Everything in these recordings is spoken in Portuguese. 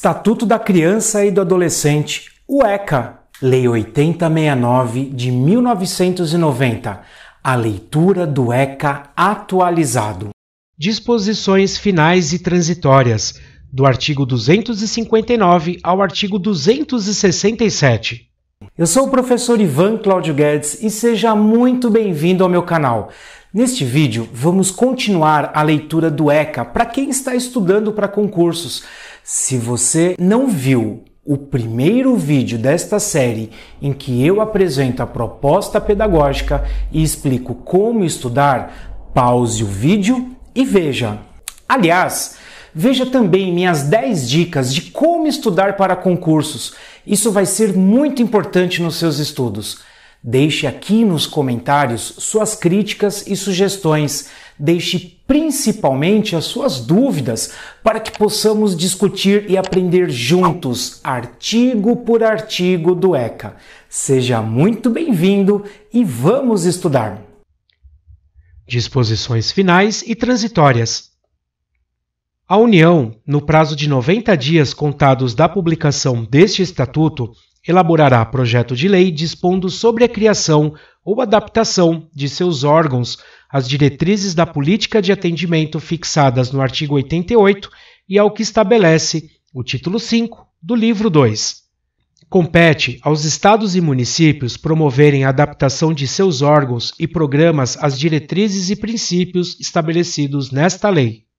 Estatuto da Criança e do Adolescente, o ECA, Lei 8069 de 1990, a leitura do ECA atualizado. Disposições finais e transitórias, do artigo 259 ao artigo 267. Eu sou o professor Ivan Cláudio Guedes e seja muito bem-vindo ao meu canal. Neste vídeo, vamos continuar a leitura do ECA para quem está estudando para concursos. Se você não viu o primeiro vídeo desta série em que eu apresento a proposta pedagógica e explico como estudar, pause o vídeo e veja. Aliás, Veja também minhas 10 dicas de como estudar para concursos. Isso vai ser muito importante nos seus estudos. Deixe aqui nos comentários suas críticas e sugestões. Deixe principalmente as suas dúvidas para que possamos discutir e aprender juntos, artigo por artigo do ECA. Seja muito bem-vindo e vamos estudar! Disposições finais e transitórias. A União, no prazo de 90 dias contados da publicação deste estatuto, elaborará projeto de lei dispondo sobre a criação ou adaptação de seus órgãos às diretrizes da política de atendimento fixadas no artigo 88 e ao que estabelece o título 5 do livro 2. Compete aos estados e municípios promoverem a adaptação de seus órgãos e programas às diretrizes e princípios estabelecidos nesta lei.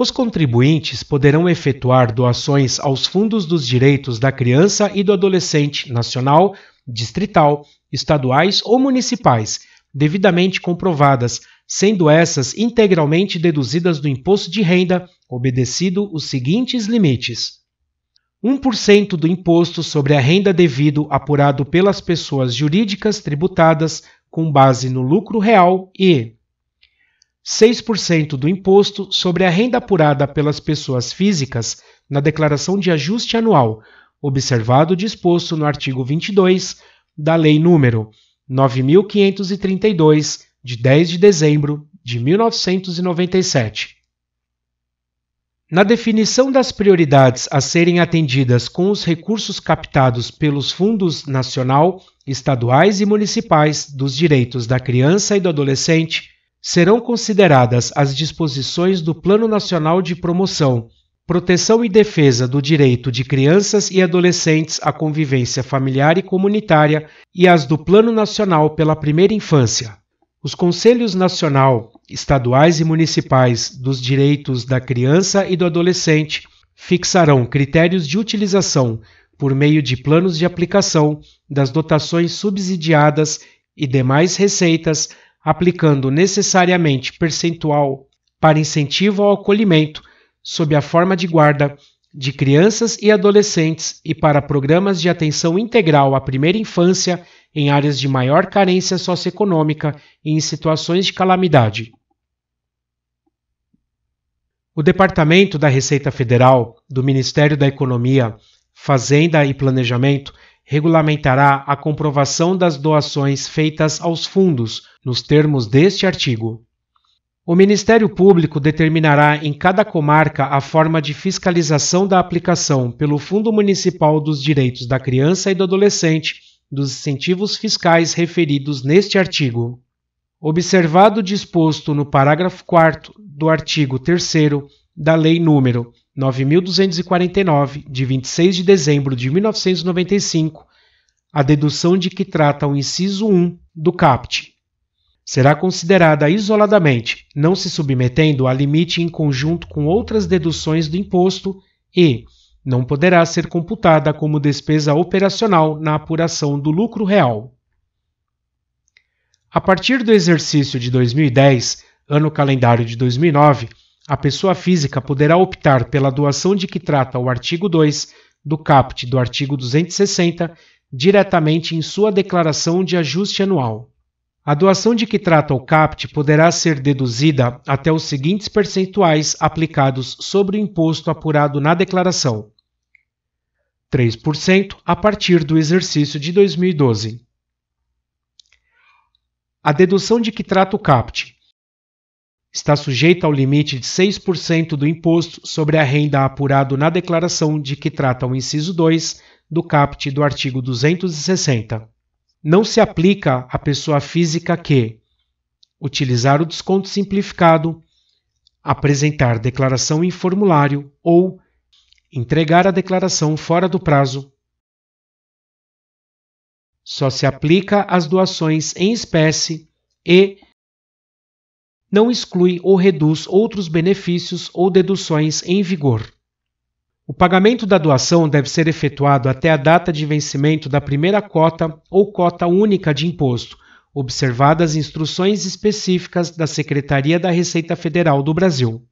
Os contribuintes poderão efetuar doações aos fundos dos direitos da criança e do adolescente nacional, distrital, estaduais ou municipais, devidamente comprovadas, sendo essas integralmente deduzidas do imposto de renda, obedecido os seguintes limites: 1% do imposto sobre a renda devido apurado pelas pessoas jurídicas tributadas com base no lucro real e 6% do imposto sobre a renda apurada pelas pessoas físicas na declaração de ajuste anual, observado o disposto no artigo 22 da Lei nº 9532 de 10 de dezembro de 1997. Na definição das prioridades a serem atendidas com os recursos captados pelos fundos nacional, estaduais e municipais dos direitos da criança e do adolescente, serão consideradas as disposições do Plano Nacional de Promoção, Proteção e Defesa do Direito de Crianças e Adolescentes à Convivência Familiar e Comunitária e as do Plano Nacional pela Primeira Infância. Os Conselhos Nacional, Estaduais e Municipais dos Direitos da Criança e do Adolescente fixarão critérios de utilização por meio de planos de aplicação das dotações subsidiadas e demais receitas aplicando necessariamente percentual para incentivo ao acolhimento sob a forma de guarda de crianças e adolescentes e para programas de atenção integral à primeira infância em áreas de maior carência socioeconômica e em situações de calamidade. O Departamento da Receita Federal do Ministério da Economia, Fazenda e Planejamento regulamentará a comprovação das doações feitas aos fundos, nos termos deste artigo. O Ministério Público determinará em cada comarca a forma de fiscalização da aplicação pelo Fundo Municipal dos Direitos da Criança e do Adolescente dos incentivos fiscais referidos neste artigo. Observado o disposto no parágrafo 4 do artigo 3 da Lei Número. 9.249, de 26 de dezembro de 1995, a dedução de que trata o inciso 1 do CAPT. Será considerada isoladamente, não se submetendo a limite em conjunto com outras deduções do imposto e não poderá ser computada como despesa operacional na apuração do lucro real. A partir do exercício de 2010, ano calendário de 2009, a pessoa física poderá optar pela doação de que trata o artigo 2 do caput do artigo 260 diretamente em sua declaração de ajuste anual. A doação de que trata o caput poderá ser deduzida até os seguintes percentuais aplicados sobre o imposto apurado na declaração: 3% a partir do exercício de 2012. A dedução de que trata o caput está sujeita ao limite de 6% do imposto sobre a renda apurado na declaração de que trata o inciso 2 do caput do artigo 260. Não se aplica à pessoa física que utilizar o desconto simplificado, apresentar declaração em formulário ou entregar a declaração fora do prazo. Só se aplica às doações em espécie e não exclui ou reduz outros benefícios ou deduções em vigor. O pagamento da doação deve ser efetuado até a data de vencimento da primeira cota ou cota única de imposto, observadas instruções específicas da Secretaria da Receita Federal do Brasil.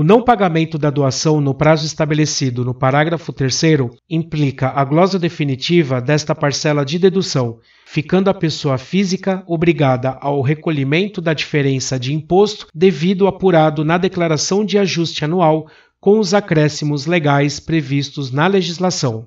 O não pagamento da doação no prazo estabelecido no parágrafo 3 implica a glosa definitiva desta parcela de dedução, ficando a pessoa física obrigada ao recolhimento da diferença de imposto devido apurado na declaração de ajuste anual com os acréscimos legais previstos na legislação.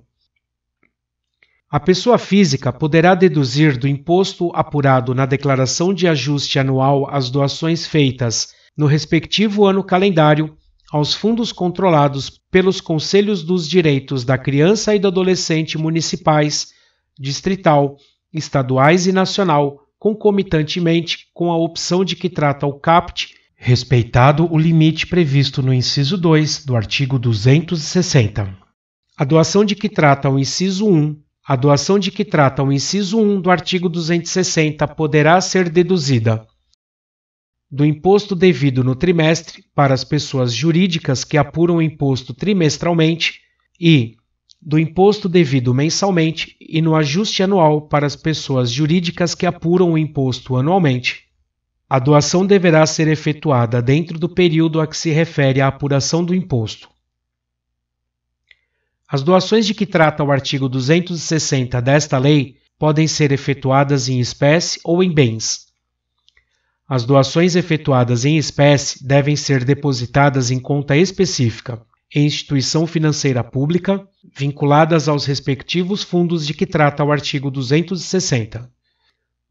A pessoa física poderá deduzir do imposto apurado na declaração de ajuste anual as doações feitas no respectivo ano calendário aos fundos controlados pelos Conselhos dos Direitos da Criança e do Adolescente municipais, distrital, estaduais e nacional, concomitantemente com a opção de que trata o CAPT, respeitado o limite previsto no inciso 2 do artigo 260. A doação de que trata o inciso 1 a doação de que trata o inciso 1 do artigo 260 poderá ser deduzida do imposto devido no trimestre para as pessoas jurídicas que apuram o imposto trimestralmente e do imposto devido mensalmente e no ajuste anual para as pessoas jurídicas que apuram o imposto anualmente. A doação deverá ser efetuada dentro do período a que se refere a apuração do imposto. As doações de que trata o artigo 260 desta lei podem ser efetuadas em espécie ou em bens, as doações efetuadas em espécie devem ser depositadas em conta específica, em instituição financeira pública, vinculadas aos respectivos fundos de que trata o artigo 260.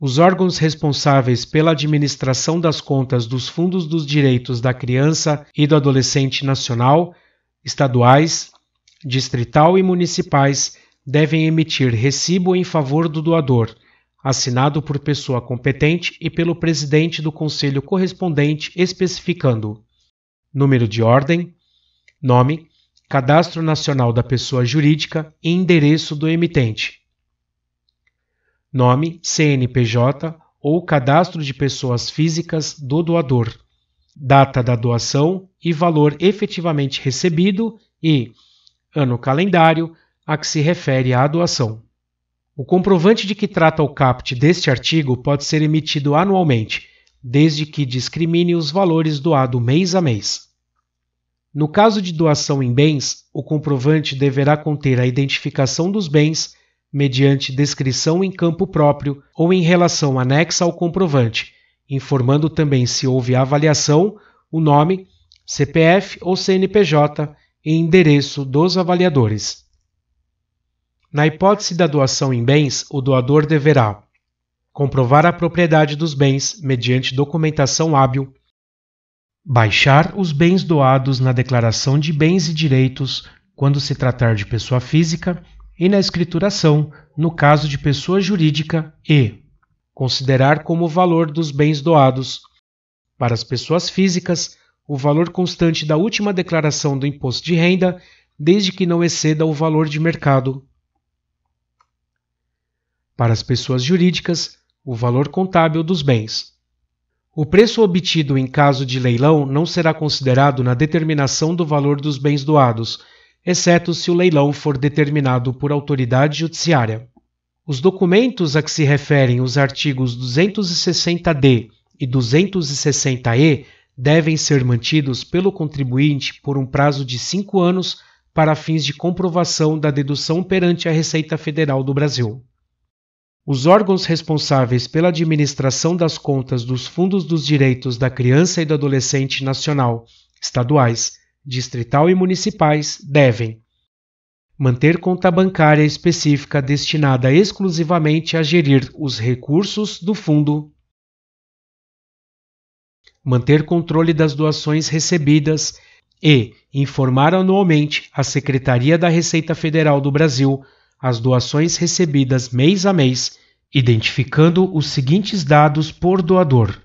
Os órgãos responsáveis pela administração das contas dos fundos dos direitos da criança e do adolescente nacional, estaduais, distrital e municipais devem emitir recibo em favor do doador assinado por pessoa competente e pelo presidente do conselho correspondente, especificando número de ordem, nome, cadastro nacional da pessoa jurídica e endereço do emitente. Nome, CNPJ ou cadastro de pessoas físicas do doador. Data da doação e valor efetivamente recebido e ano calendário a que se refere a doação. O comprovante de que trata o CAPT deste artigo pode ser emitido anualmente, desde que discrimine os valores doado mês a mês. No caso de doação em bens, o comprovante deverá conter a identificação dos bens mediante descrição em campo próprio ou em relação anexa ao comprovante, informando também se houve avaliação, o nome, CPF ou CNPJ e endereço dos avaliadores. Na hipótese da doação em bens, o doador deverá comprovar a propriedade dos bens mediante documentação hábil, baixar os bens doados na declaração de bens e direitos quando se tratar de pessoa física e na escrituração no caso de pessoa jurídica e considerar como valor dos bens doados para as pessoas físicas o valor constante da última declaração do imposto de renda, desde que não exceda o valor de mercado para as pessoas jurídicas, o valor contábil dos bens. O preço obtido em caso de leilão não será considerado na determinação do valor dos bens doados, exceto se o leilão for determinado por autoridade judiciária. Os documentos a que se referem os artigos 260D e 260E devem ser mantidos pelo contribuinte por um prazo de cinco anos para fins de comprovação da dedução perante a Receita Federal do Brasil. Os órgãos responsáveis pela administração das contas dos fundos dos direitos da criança e do adolescente nacional, estaduais, distrital e municipais devem manter conta bancária específica destinada exclusivamente a gerir os recursos do fundo, manter controle das doações recebidas e informar anualmente a Secretaria da Receita Federal do Brasil as doações recebidas mês a mês, identificando os seguintes dados por doador: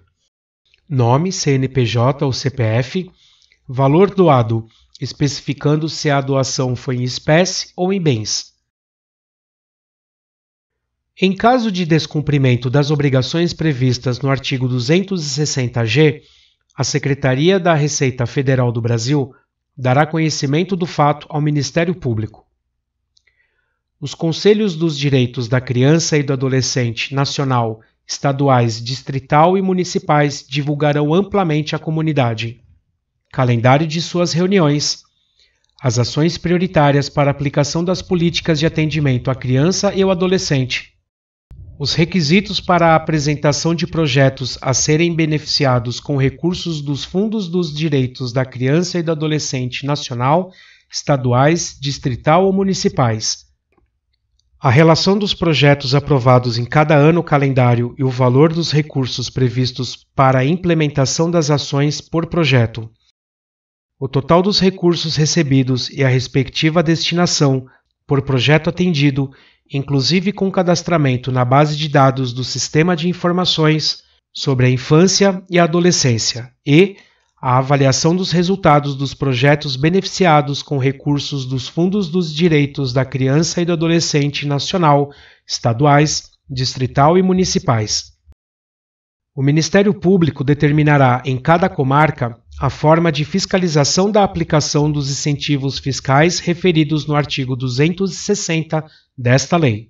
nome, CNPJ ou CPF, valor doado, especificando se a doação foi em espécie ou em bens. Em caso de descumprimento das obrigações previstas no artigo 260-G, a Secretaria da Receita Federal do Brasil dará conhecimento do fato ao Ministério Público os Conselhos dos Direitos da Criança e do Adolescente nacional, estaduais, distrital e municipais divulgarão amplamente à comunidade. Calendário de suas reuniões. As ações prioritárias para aplicação das políticas de atendimento à criança e ao adolescente. Os requisitos para a apresentação de projetos a serem beneficiados com recursos dos Fundos dos Direitos da Criança e do Adolescente Nacional, estaduais, distrital ou municipais a relação dos projetos aprovados em cada ano calendário e o valor dos recursos previstos para a implementação das ações por projeto. O total dos recursos recebidos e a respectiva destinação por projeto atendido, inclusive com cadastramento na base de dados do Sistema de Informações sobre a Infância e a Adolescência e a avaliação dos resultados dos projetos beneficiados com recursos dos Fundos dos Direitos da Criança e do Adolescente Nacional, estaduais, distrital e municipais. O Ministério Público determinará em cada comarca a forma de fiscalização da aplicação dos incentivos fiscais referidos no artigo 260 desta lei.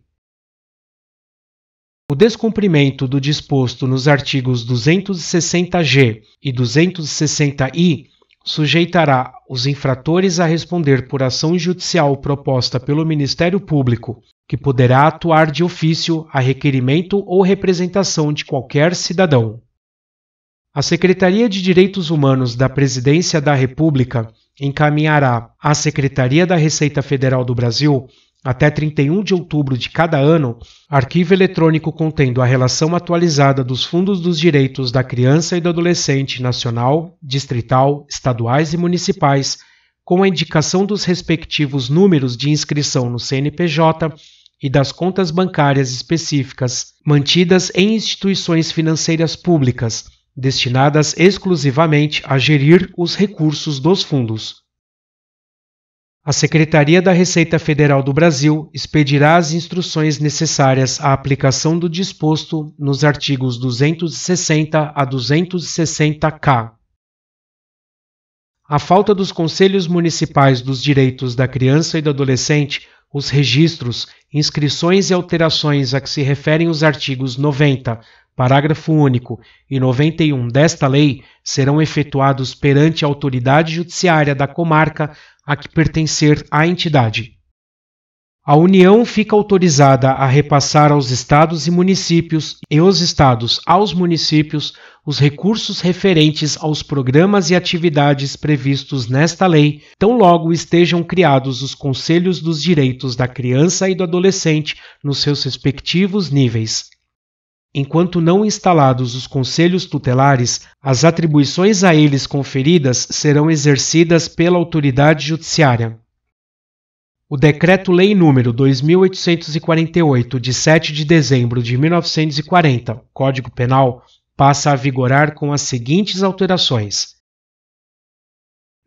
O descumprimento do disposto nos artigos 260-G e 260-I sujeitará os infratores a responder por ação judicial proposta pelo Ministério Público, que poderá atuar de ofício a requerimento ou representação de qualquer cidadão. A Secretaria de Direitos Humanos da Presidência da República encaminhará à Secretaria da Receita Federal do Brasil até 31 de outubro de cada ano, arquivo eletrônico contendo a relação atualizada dos fundos dos direitos da criança e do adolescente nacional, distrital, estaduais e municipais, com a indicação dos respectivos números de inscrição no CNPJ e das contas bancárias específicas mantidas em instituições financeiras públicas, destinadas exclusivamente a gerir os recursos dos fundos. A Secretaria da Receita Federal do Brasil expedirá as instruções necessárias à aplicação do disposto nos artigos 260 a 260-K. A falta dos conselhos municipais dos direitos da criança e do adolescente, os registros, inscrições e alterações a que se referem os artigos 90, parágrafo único e 91 desta lei serão efetuados perante a autoridade judiciária da comarca a que pertencer a entidade. A União fica autorizada a repassar aos estados e municípios e os estados aos municípios os recursos referentes aos programas e atividades previstos nesta lei, tão logo estejam criados os conselhos dos direitos da criança e do adolescente nos seus respectivos níveis enquanto não instalados os conselhos tutelares, as atribuições a eles conferidas serão exercidas pela autoridade judiciária. O Decreto-Lei nº 2848, de 7 de dezembro de 1940, Código Penal, passa a vigorar com as seguintes alterações.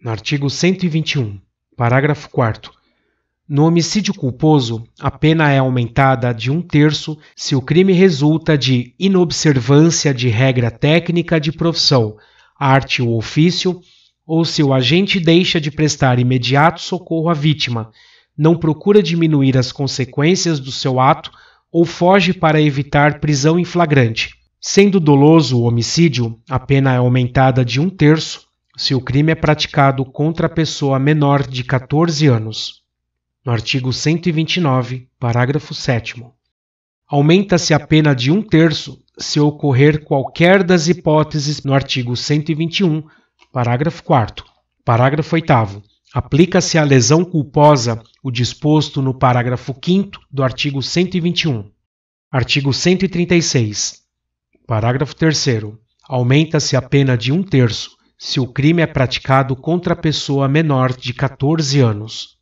No artigo 121, parágrafo 4 no homicídio culposo, a pena é aumentada de um terço se o crime resulta de inobservância de regra técnica de profissão, arte ou ofício, ou se o agente deixa de prestar imediato socorro à vítima, não procura diminuir as consequências do seu ato ou foge para evitar prisão em flagrante. Sendo doloso o homicídio, a pena é aumentada de um terço se o crime é praticado contra a pessoa menor de 14 anos artigo 129, parágrafo 7. Aumenta-se a pena de um terço se ocorrer qualquer das hipóteses no artigo 121, parágrafo 4. Parágrafo 8. Aplica-se à lesão culposa o disposto no parágrafo 5 do artigo 121. Artigo 136. Parágrafo 3. Aumenta-se a pena de um terço se o crime é praticado contra a pessoa menor de 14 anos.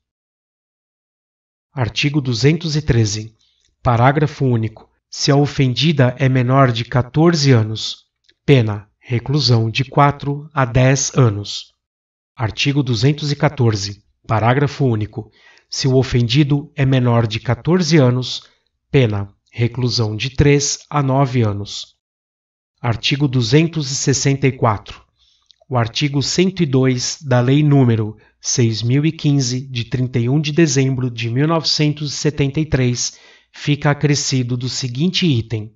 Artigo 213. Parágrafo único. Se a ofendida é menor de 14 anos, pena, reclusão de 4 a 10 anos. Artigo 214. Parágrafo único. Se o ofendido é menor de 14 anos, pena, reclusão de 3 a 9 anos. Artigo 264. O artigo 102 da Lei número 6015, de 31 de dezembro de 1973, fica acrescido do seguinte item: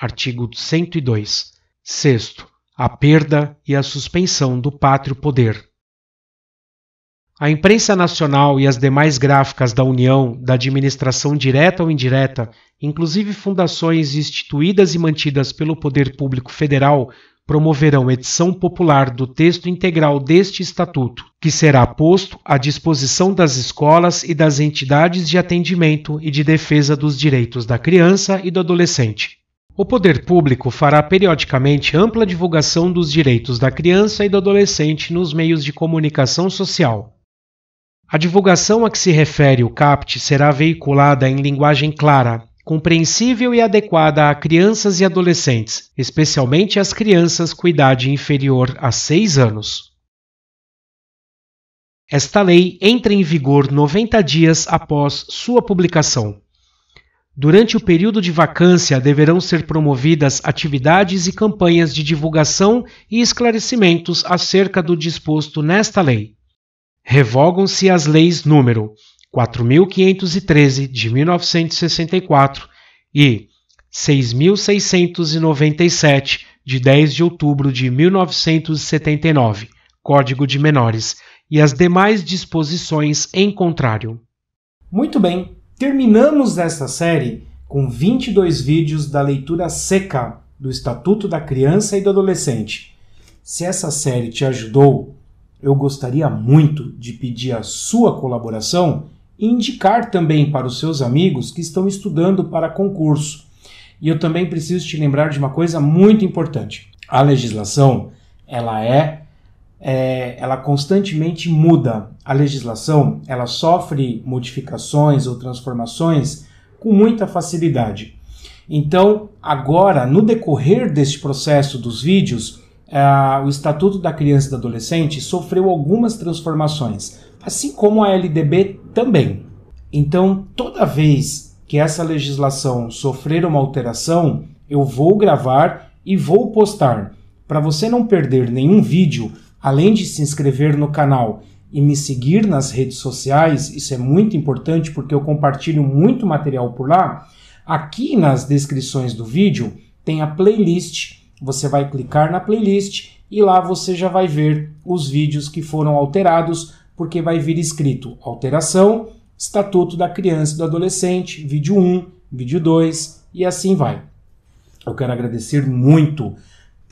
artigo 102. Sexto, a perda e a suspensão do pátrio poder. A imprensa nacional e as demais gráficas da União, da administração direta ou indireta, inclusive fundações instituídas e mantidas pelo poder público federal, promoverão edição popular do texto integral deste estatuto, que será posto à disposição das escolas e das entidades de atendimento e de defesa dos direitos da criança e do adolescente. O poder público fará periodicamente ampla divulgação dos direitos da criança e do adolescente nos meios de comunicação social. A divulgação a que se refere o CAPT será veiculada em linguagem clara, compreensível e adequada a crianças e adolescentes, especialmente as crianças com idade inferior a 6 anos. Esta lei entra em vigor 90 dias após sua publicação. Durante o período de vacância, deverão ser promovidas atividades e campanhas de divulgação e esclarecimentos acerca do disposto nesta lei. Revogam-se as leis número 4.513 de 1964 e 6.697 de 10 de outubro de 1979, Código de Menores, e as demais disposições em contrário. Muito bem, terminamos esta série com 22 vídeos da leitura seca do Estatuto da Criança e do Adolescente. Se essa série te ajudou, eu gostaria muito de pedir a sua colaboração e indicar também para os seus amigos que estão estudando para concurso. E eu também preciso te lembrar de uma coisa muito importante. A legislação, ela é, é ela constantemente muda. A legislação, ela sofre modificações ou transformações com muita facilidade. Então, agora, no decorrer deste processo dos vídeos, é, o Estatuto da Criança e do Adolescente sofreu algumas transformações, assim como a LDB também. Então, toda vez que essa legislação sofrer uma alteração, eu vou gravar e vou postar. Para você não perder nenhum vídeo, além de se inscrever no canal e me seguir nas redes sociais, isso é muito importante porque eu compartilho muito material por lá. Aqui nas descrições do vídeo tem a playlist você vai clicar na playlist e lá você já vai ver os vídeos que foram alterados, porque vai vir escrito alteração, estatuto da criança e do adolescente, vídeo 1, vídeo 2 e assim vai. Eu quero agradecer muito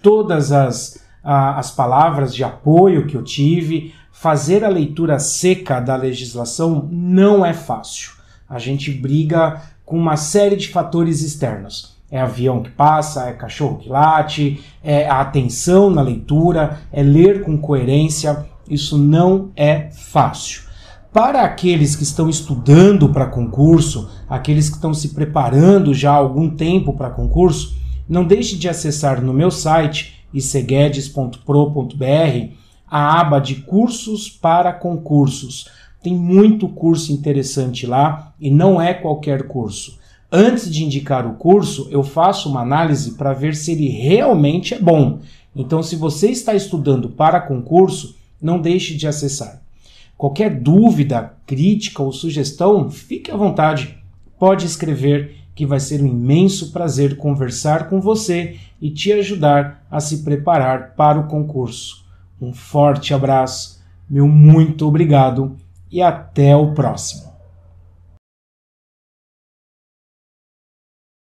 todas as, a, as palavras de apoio que eu tive. Fazer a leitura seca da legislação não é fácil. A gente briga com uma série de fatores externos é avião que passa, é cachorro que late, é a atenção na leitura, é ler com coerência. Isso não é fácil. Para aqueles que estão estudando para concurso, aqueles que estão se preparando já há algum tempo para concurso, não deixe de acessar no meu site iceguedes.pro.br a aba de cursos para concursos. Tem muito curso interessante lá e não é qualquer curso. Antes de indicar o curso, eu faço uma análise para ver se ele realmente é bom. Então, se você está estudando para concurso, não deixe de acessar. Qualquer dúvida, crítica ou sugestão, fique à vontade. Pode escrever, que vai ser um imenso prazer conversar com você e te ajudar a se preparar para o concurso. Um forte abraço, meu muito obrigado e até o próximo.